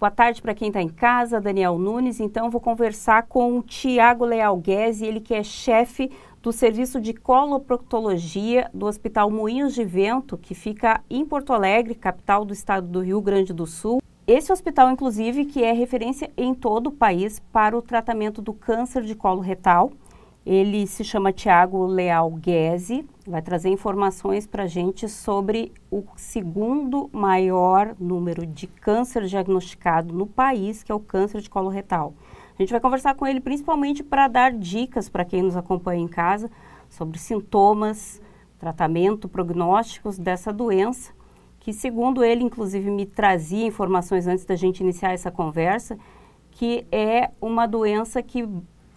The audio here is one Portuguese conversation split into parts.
Boa tarde para quem está em casa, Daniel Nunes. Então, vou conversar com o Tiago Leal Guedes, ele que é chefe do Serviço de Coloproctologia do Hospital Moinhos de Vento, que fica em Porto Alegre, capital do estado do Rio Grande do Sul. Esse hospital, inclusive, que é referência em todo o país para o tratamento do câncer de colo retal. Ele se chama Tiago Leal Guese, vai trazer informações para a gente sobre o segundo maior número de câncer diagnosticado no país, que é o câncer de colo retal. A gente vai conversar com ele principalmente para dar dicas para quem nos acompanha em casa sobre sintomas, tratamento, prognósticos dessa doença, que segundo ele, inclusive, me trazia informações antes da gente iniciar essa conversa, que é uma doença que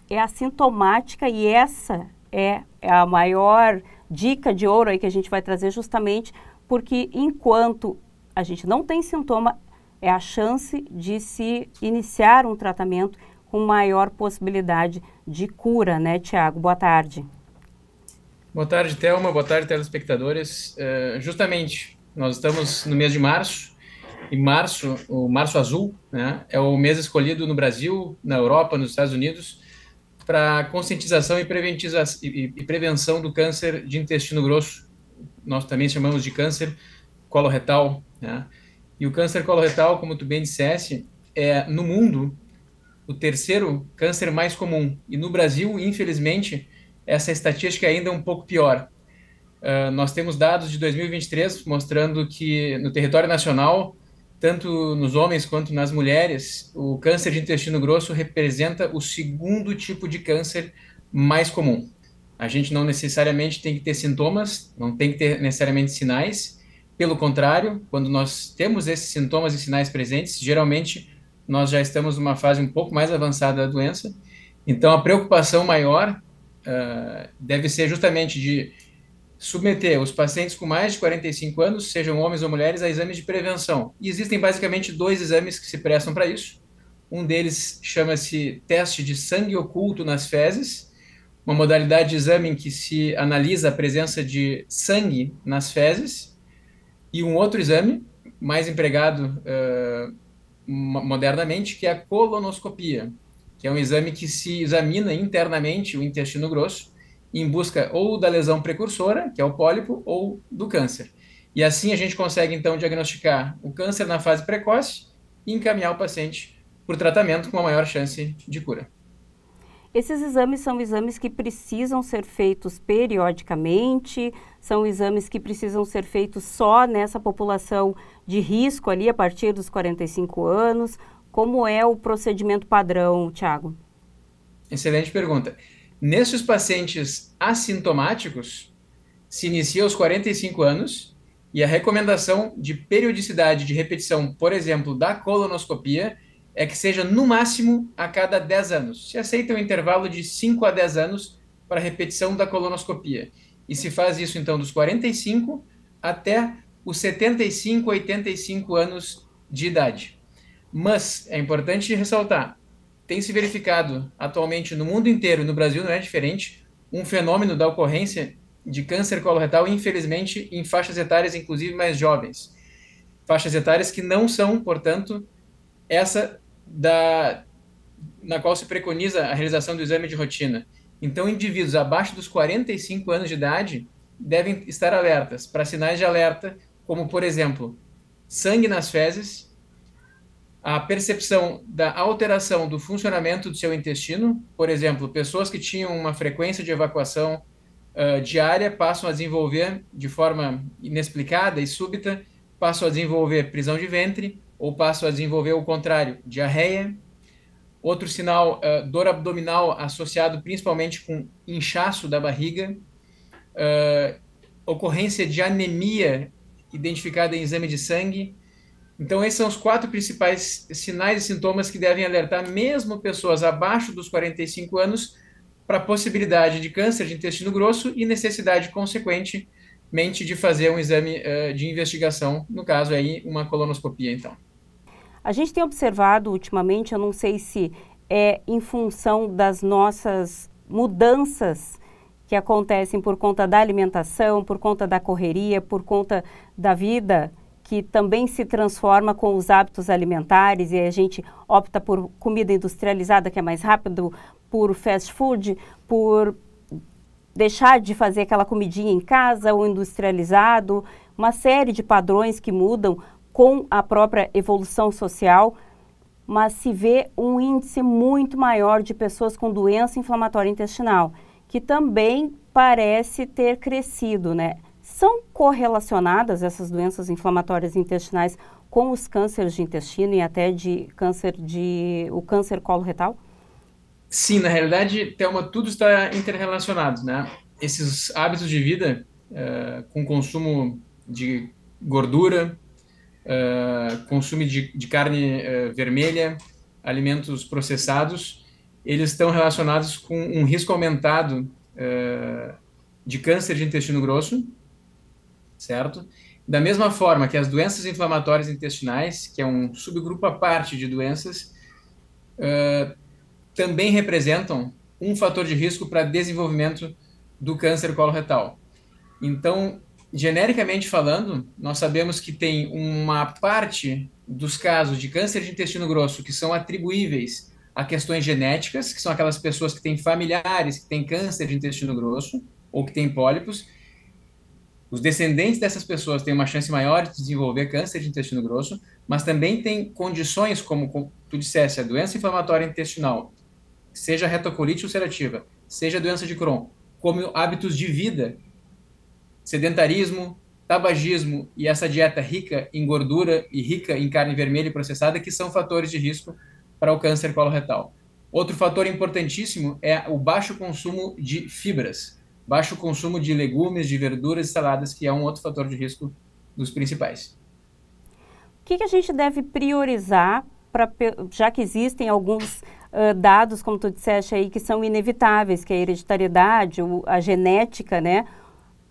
é assintomática e essa é, é a maior dica de ouro aí que a gente vai trazer justamente porque enquanto a gente não tem sintoma, é a chance de se iniciar um tratamento com maior possibilidade de cura, né, Tiago? Boa tarde. Boa tarde, Thelma. Boa tarde, telespectadores. Uh, justamente, nós estamos no mês de março, e março, o março azul, né, é o mês escolhido no Brasil, na Europa, nos Estados Unidos, para conscientização e, e, e, prevenção do câncer de intestino grosso. Nós também chamamos de câncer coloretal. Né? E o câncer coloretal, como tu bem disseste, é no mundo o terceiro câncer mais comum. E no Brasil, infelizmente, essa estatística ainda é um pouco pior. Uh, nós temos dados de 2023 mostrando que no território nacional tanto nos homens quanto nas mulheres, o câncer de intestino grosso representa o segundo tipo de câncer mais comum. A gente não necessariamente tem que ter sintomas, não tem que ter necessariamente sinais. Pelo contrário, quando nós temos esses sintomas e sinais presentes, geralmente nós já estamos numa fase um pouco mais avançada da doença. Então, a preocupação maior uh, deve ser justamente de submeter os pacientes com mais de 45 anos, sejam homens ou mulheres, a exames de prevenção. E existem basicamente dois exames que se prestam para isso. Um deles chama-se teste de sangue oculto nas fezes, uma modalidade de exame em que se analisa a presença de sangue nas fezes. E um outro exame, mais empregado uh, modernamente, que é a colonoscopia, que é um exame que se examina internamente o intestino grosso em busca ou da lesão precursora, que é o pólipo, ou do câncer. E assim a gente consegue então diagnosticar o câncer na fase precoce e encaminhar o paciente para o tratamento com a maior chance de cura. Esses exames são exames que precisam ser feitos periodicamente, são exames que precisam ser feitos só nessa população de risco ali a partir dos 45 anos. Como é o procedimento padrão, Tiago? Excelente pergunta. Nesses pacientes assintomáticos, se inicia aos 45 anos e a recomendação de periodicidade de repetição, por exemplo, da colonoscopia, é que seja no máximo a cada 10 anos. Se aceita um intervalo de 5 a 10 anos para repetição da colonoscopia. E se faz isso então dos 45 até os 75, 85 anos de idade. Mas é importante ressaltar tem se verificado atualmente no mundo inteiro, no Brasil não é diferente, um fenômeno da ocorrência de câncer coloretal, infelizmente, em faixas etárias, inclusive mais jovens. Faixas etárias que não são, portanto, essa da na qual se preconiza a realização do exame de rotina. Então, indivíduos abaixo dos 45 anos de idade devem estar alertas para sinais de alerta, como, por exemplo, sangue nas fezes, a percepção da alteração do funcionamento do seu intestino. Por exemplo, pessoas que tinham uma frequência de evacuação uh, diária passam a desenvolver de forma inexplicada e súbita, passam a desenvolver prisão de ventre ou passam a desenvolver o contrário, diarreia. Outro sinal, uh, dor abdominal associado principalmente com inchaço da barriga, uh, ocorrência de anemia identificada em exame de sangue, então, esses são os quatro principais sinais e sintomas que devem alertar mesmo pessoas abaixo dos 45 anos para a possibilidade de câncer de intestino grosso e necessidade consequentemente de fazer um exame uh, de investigação, no caso aí uma colonoscopia, então. A gente tem observado ultimamente, eu não sei se é em função das nossas mudanças que acontecem por conta da alimentação, por conta da correria, por conta da vida que também se transforma com os hábitos alimentares e a gente opta por comida industrializada que é mais rápido, por fast food, por deixar de fazer aquela comidinha em casa ou industrializado, uma série de padrões que mudam com a própria evolução social, mas se vê um índice muito maior de pessoas com doença inflamatória intestinal, que também parece ter crescido, né? São correlacionadas essas doenças inflamatórias intestinais com os cânceres de intestino e até de câncer de o câncer coloretal? Sim, na realidade, Thelma, tudo está interrelacionado, né? Esses hábitos de vida uh, com consumo de gordura, uh, consumo de, de carne uh, vermelha, alimentos processados, eles estão relacionados com um risco aumentado de câncer de intestino grosso certo? Da mesma forma que as doenças inflamatórias intestinais, que é um subgrupo à parte de doenças, uh, também representam um fator de risco para desenvolvimento do câncer coloretal. Então, genericamente falando, nós sabemos que tem uma parte dos casos de câncer de intestino grosso que são atribuíveis a questões genéticas, que são aquelas pessoas que têm familiares que têm câncer de intestino grosso ou que têm pólipos, os descendentes dessas pessoas têm uma chance maior de desenvolver câncer de intestino grosso, mas também têm condições, como, tu disseste, a doença inflamatória intestinal, seja retocolite ulcerativa, seja doença de Crohn, como hábitos de vida, sedentarismo, tabagismo e essa dieta rica em gordura e rica em carne vermelha e processada, que são fatores de risco para o câncer coloretal. Outro fator importantíssimo é o baixo consumo de fibras baixo consumo de legumes, de verduras e saladas, que é um outro fator de risco dos principais. O que, que a gente deve priorizar, pra, já que existem alguns uh, dados, como tu disseste aí, que são inevitáveis, que é a hereditariedade, a genética, né?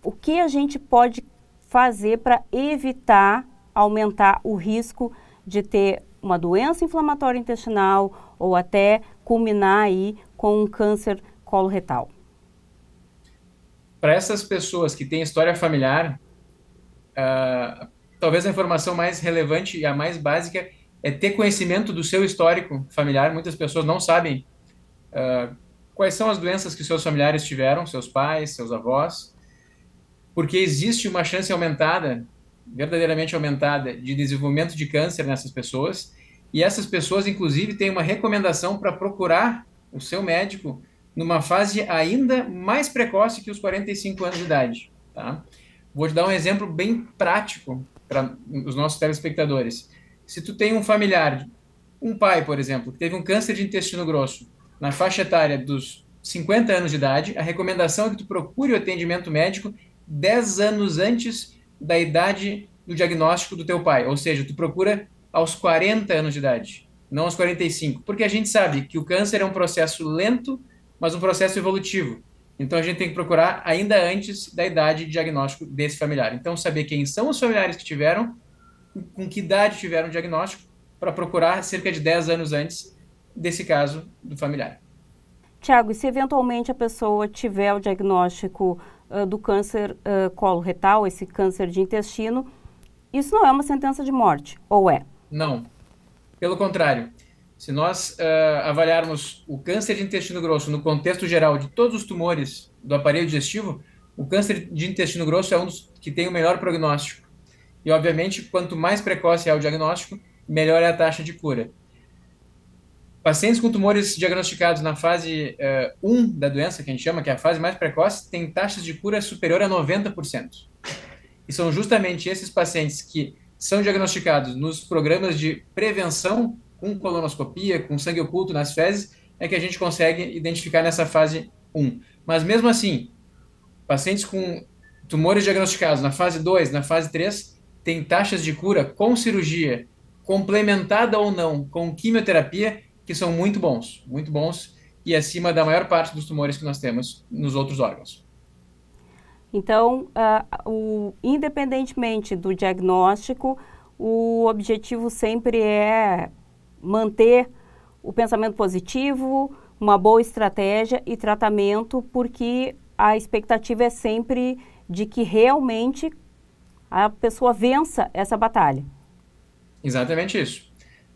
O que a gente pode fazer para evitar aumentar o risco de ter uma doença inflamatória intestinal ou até culminar aí com um câncer coloretal? para essas pessoas que têm história familiar, uh, talvez a informação mais relevante e a mais básica é ter conhecimento do seu histórico familiar. Muitas pessoas não sabem uh, quais são as doenças que seus familiares tiveram, seus pais, seus avós, porque existe uma chance aumentada, verdadeiramente aumentada, de desenvolvimento de câncer nessas pessoas. E essas pessoas, inclusive, têm uma recomendação para procurar o seu médico numa fase ainda mais precoce que os 45 anos de idade. Tá? Vou te dar um exemplo bem prático para os nossos telespectadores. Se tu tem um familiar, um pai, por exemplo, que teve um câncer de intestino grosso na faixa etária dos 50 anos de idade, a recomendação é que tu procure o atendimento médico 10 anos antes da idade do diagnóstico do teu pai, ou seja, tu procura aos 40 anos de idade, não aos 45, porque a gente sabe que o câncer é um processo lento mas um processo evolutivo. Então a gente tem que procurar ainda antes da idade de diagnóstico desse familiar. Então saber quem são os familiares que tiveram, com que idade tiveram o diagnóstico, para procurar cerca de 10 anos antes desse caso do familiar. Tiago, e se eventualmente a pessoa tiver o diagnóstico uh, do câncer uh, coloretal, esse câncer de intestino, isso não é uma sentença de morte, ou é? Não. Pelo contrário, se nós uh, avaliarmos o câncer de intestino grosso no contexto geral de todos os tumores do aparelho digestivo, o câncer de intestino grosso é um dos que tem o melhor prognóstico. E, obviamente, quanto mais precoce é o diagnóstico, melhor é a taxa de cura. Pacientes com tumores diagnosticados na fase uh, eh, 1 da doença, que a gente chama, que é a fase mais precoce, têm taxas de cura superior a 90%. E são justamente esses pacientes que são diagnosticados nos programas de prevenção com colonoscopia, com sangue oculto nas fezes, é que a gente consegue identificar nessa fase 1. Mas mesmo assim, pacientes com tumores diagnosticados na fase 2, na fase 3, têm taxas de cura com cirurgia, complementada ou não com quimioterapia, que são muito bons, muito bons e acima da maior parte dos tumores que nós temos nos outros órgãos. Então, uh, o, independentemente do diagnóstico, o objetivo sempre é manter o pensamento positivo, uma boa estratégia e tratamento, porque a expectativa é sempre de que realmente a pessoa vença essa batalha. Exatamente isso.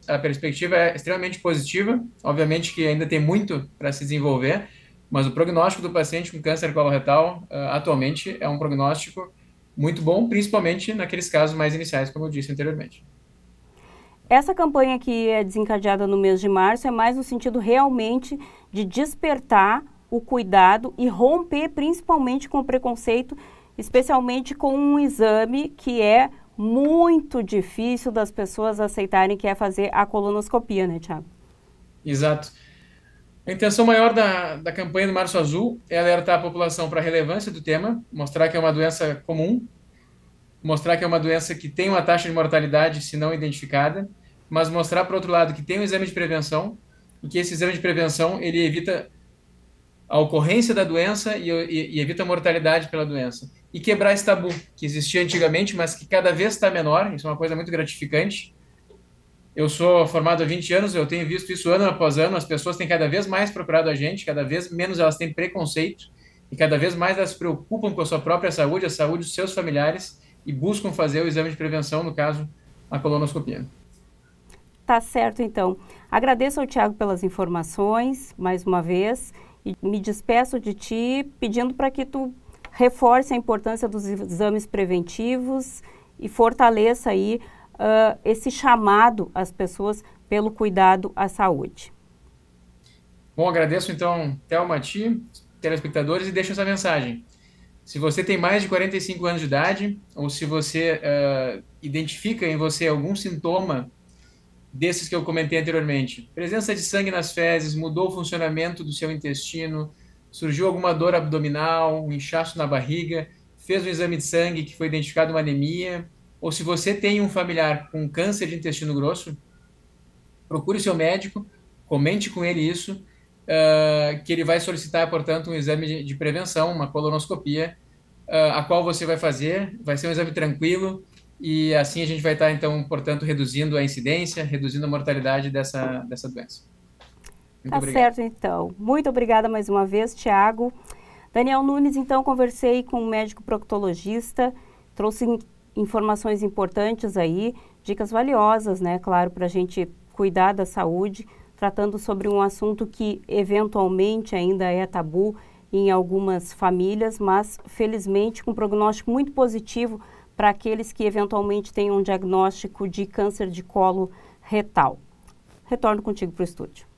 A perspectiva é extremamente positiva, obviamente que ainda tem muito para se desenvolver, mas o prognóstico do paciente com câncer coloretal uh, atualmente é um prognóstico muito bom, principalmente naqueles casos mais iniciais, como eu disse anteriormente. Essa campanha que é desencadeada no mês de março é mais no sentido realmente de despertar o cuidado e romper principalmente com o preconceito, especialmente com um exame que é muito difícil das pessoas aceitarem que é fazer a colonoscopia, né, Tiago? Exato. A intenção maior da, da campanha do Março Azul é alertar a população para a relevância do tema, mostrar que é uma doença comum, mostrar que é uma doença que tem uma taxa de mortalidade, se não identificada, mas mostrar para outro lado que tem um exame de prevenção e que esse exame de prevenção ele evita a ocorrência da doença e, e, e evita a mortalidade pela doença e quebrar esse tabu que existia antigamente, mas que cada vez está menor. Isso é uma coisa muito gratificante. Eu sou formado há 20 anos, eu tenho visto isso ano após ano. As pessoas têm cada vez mais procurado a gente, cada vez menos elas têm preconceito e cada vez mais elas se preocupam com a sua própria saúde, a saúde dos seus familiares e buscam fazer o exame de prevenção, no caso, a colonoscopia. Tá certo, então. Agradeço ao Tiago pelas informações, mais uma vez, e me despeço de ti pedindo para que tu reforce a importância dos exames preventivos e fortaleça aí uh, esse chamado às pessoas pelo cuidado à saúde. Bom, agradeço então, Thelma, ti, telespectadores, e deixo essa mensagem. Se você tem mais de 45 anos de idade, ou se você uh, identifica em você algum sintoma desses que eu comentei anteriormente. Presença de sangue nas fezes, mudou o funcionamento do seu intestino, surgiu alguma dor abdominal, um inchaço na barriga, fez um exame de sangue que foi identificado uma anemia, ou se você tem um familiar com câncer de intestino grosso, procure seu médico, comente com ele isso, uh, que ele vai solicitar, portanto, um exame de, de prevenção, uma colonoscopia, uh, a qual você vai fazer, vai ser um exame tranquilo, e assim a gente vai estar, então, portanto, reduzindo a incidência, reduzindo a mortalidade dessa, dessa doença. Muito tá obrigado. certo, então. Muito obrigada mais uma vez, Tiago. Daniel Nunes, então, conversei com um médico proctologista, trouxe informações importantes aí, dicas valiosas, né, claro, para a gente cuidar da saúde, tratando sobre um assunto que eventualmente ainda é tabu em algumas famílias, mas felizmente com prognóstico muito positivo para aqueles que eventualmente tenham um diagnóstico de câncer de colo retal. Retorno contigo para o estúdio.